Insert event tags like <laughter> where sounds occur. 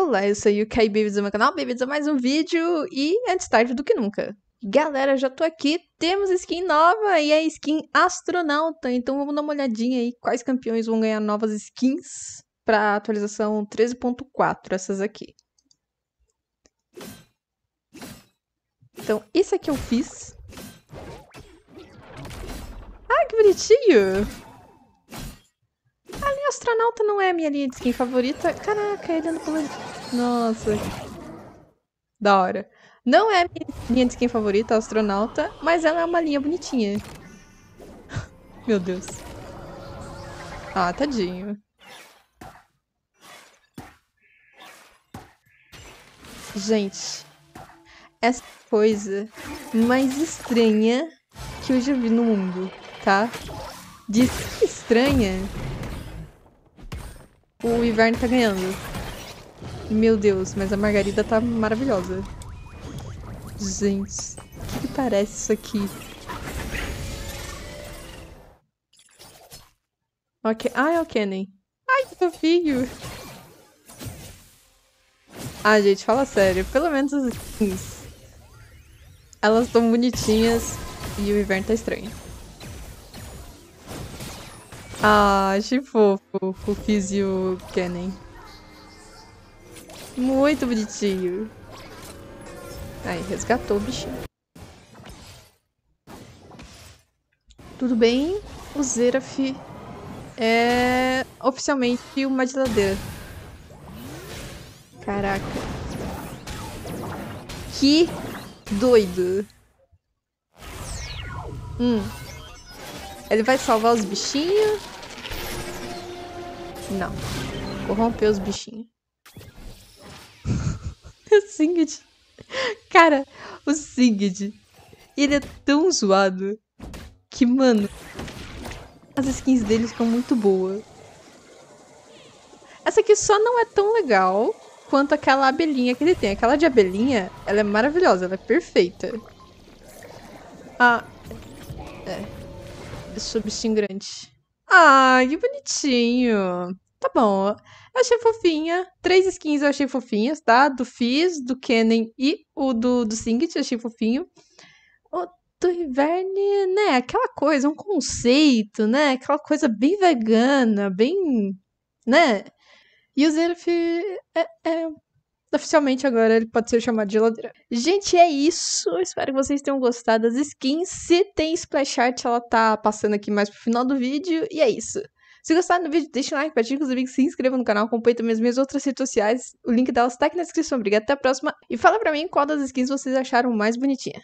Olá, eu sou Kai Babies do meu canal, bem-vindos a mais um vídeo e é antes tarde do que nunca. Galera, já tô aqui, temos skin nova e é skin astronauta, então vamos dar uma olhadinha aí quais campeões vão ganhar novas skins pra atualização 13.4, essas aqui. Então, esse aqui eu fiz. Ah, que bonitinho! astronauta não é a minha linha de skin favorita. Caraca, ele anda pulando. Nossa. Da hora. Não é a minha linha de skin favorita, astronauta, mas ela é uma linha bonitinha. <laughs> Meu Deus. Ah, tadinho. Gente, essa coisa mais estranha que eu já vi no mundo, tá? Diz que estranha o inverno tá ganhando. Meu Deus, mas a margarida tá maravilhosa. Gente, o que, que parece isso aqui? Ok, ah, é o Kennen. Ai, que fofinho! Ah, gente, fala sério. Pelo menos as skins. Elas estão bonitinhas e o inverno tá estranho. Ah, achei fofo o Fizz e o Kennen. Muito bonitinho. Aí, resgatou o bichinho. Tudo bem, o Zeraf é oficialmente uma geladeira. Caraca. Que doido. Hum. Ele vai salvar os bichinhos? Não. Corrompeu os bichinhos. <laughs> o Singed. Cara, o Singed. Ele é tão zoado. Que, mano. As skins dele ficam muito boas. Essa aqui só não é tão legal quanto aquela abelhinha que ele tem. Aquela de abelhinha, ela é maravilhosa, ela é perfeita. Ah. É substingrante. Ah, que bonitinho. Tá bom. Eu achei fofinha. Três skins eu achei fofinhas, tá? Do Fizz, do Kennen e o do, do eu achei fofinho. O do Iverne, né? Aquela coisa, um conceito, né? Aquela coisa bem vegana, bem. né? E o Zerf é, é um Oficialmente agora ele pode ser chamado de geladeira. Gente, é isso. espero que vocês tenham gostado das skins. Se tem splash art, ela tá passando aqui mais pro final do vídeo. E é isso. Se gostaram do vídeo, deixa um like, partilhe com os amigos, se inscreva no canal, acompanhe também as minhas outras redes sociais. O link delas tá aqui na descrição. Obrigada, até a próxima. E fala pra mim qual das skins vocês acharam mais bonitinha.